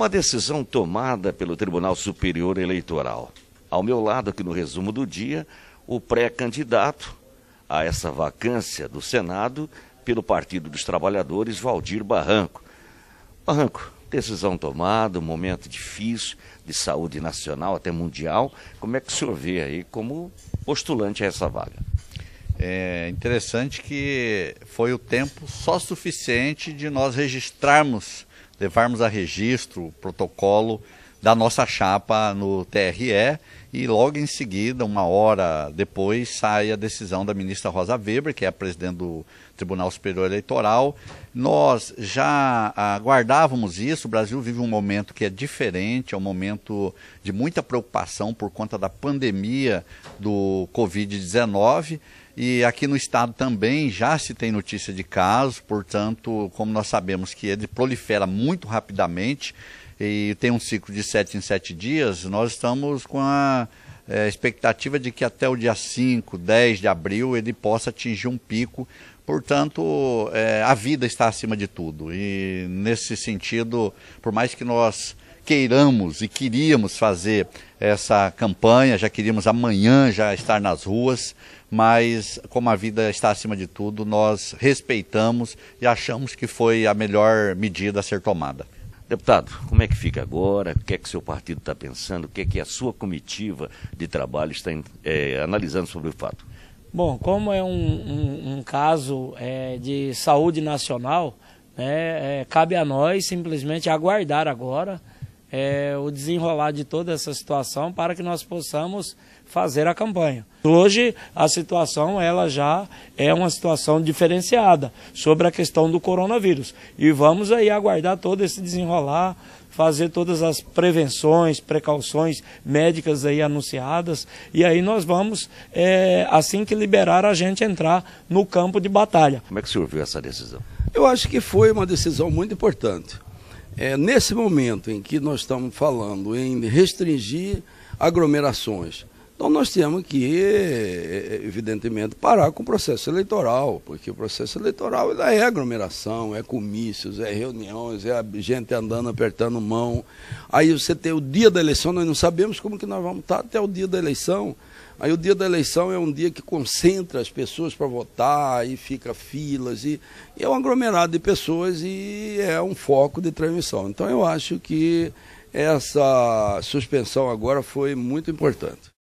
uma decisão tomada pelo Tribunal Superior Eleitoral. Ao meu lado, aqui no resumo do dia, o pré-candidato a essa vacância do Senado pelo Partido dos Trabalhadores, Valdir Barranco. Barranco, decisão tomada, um momento difícil de saúde nacional, até mundial. Como é que o senhor vê aí como postulante a essa vaga? É interessante que foi o tempo só suficiente de nós registrarmos levarmos a registro, protocolo da nossa chapa no TRE e logo em seguida, uma hora depois, sai a decisão da ministra Rosa Weber, que é a presidente do Tribunal Superior Eleitoral. Nós já aguardávamos isso, o Brasil vive um momento que é diferente, é um momento de muita preocupação por conta da pandemia do Covid-19. E aqui no estado também já se tem notícia de casos, portanto, como nós sabemos que ele prolifera muito rapidamente, e tem um ciclo de sete em sete dias, nós estamos com a é, expectativa de que até o dia 5, 10 de abril ele possa atingir um pico. Portanto, é, a vida está acima de tudo. E nesse sentido, por mais que nós queiramos e queríamos fazer essa campanha, já queríamos amanhã já estar nas ruas, mas como a vida está acima de tudo, nós respeitamos e achamos que foi a melhor medida a ser tomada. Deputado, como é que fica agora? O que é que seu partido está pensando? O que é que a sua comitiva de trabalho está é, analisando sobre o fato? Bom, como é um, um, um caso é, de saúde nacional, né, é, cabe a nós simplesmente aguardar agora é, o desenrolar de toda essa situação para que nós possamos fazer a campanha. Hoje a situação ela já é uma situação diferenciada sobre a questão do coronavírus e vamos aí aguardar todo esse desenrolar, fazer todas as prevenções, precauções médicas aí anunciadas e aí nós vamos é, assim que liberar a gente entrar no campo de batalha. Como é que o senhor viu essa decisão? Eu acho que foi uma decisão muito importante é, nesse momento em que nós estamos falando em restringir aglomerações, então nós temos que, eh, eh, evidentemente, parar com o processo eleitoral, porque o processo eleitoral é aglomeração, é comícios, é reuniões, é gente andando, apertando mão. Aí você tem o dia da eleição, nós não sabemos como que nós vamos estar até o dia da eleição. Aí o dia da eleição é um dia que concentra as pessoas para votar e fica filas e, e é um aglomerado de pessoas e é um foco de transmissão. Então eu acho que essa suspensão agora foi muito importante.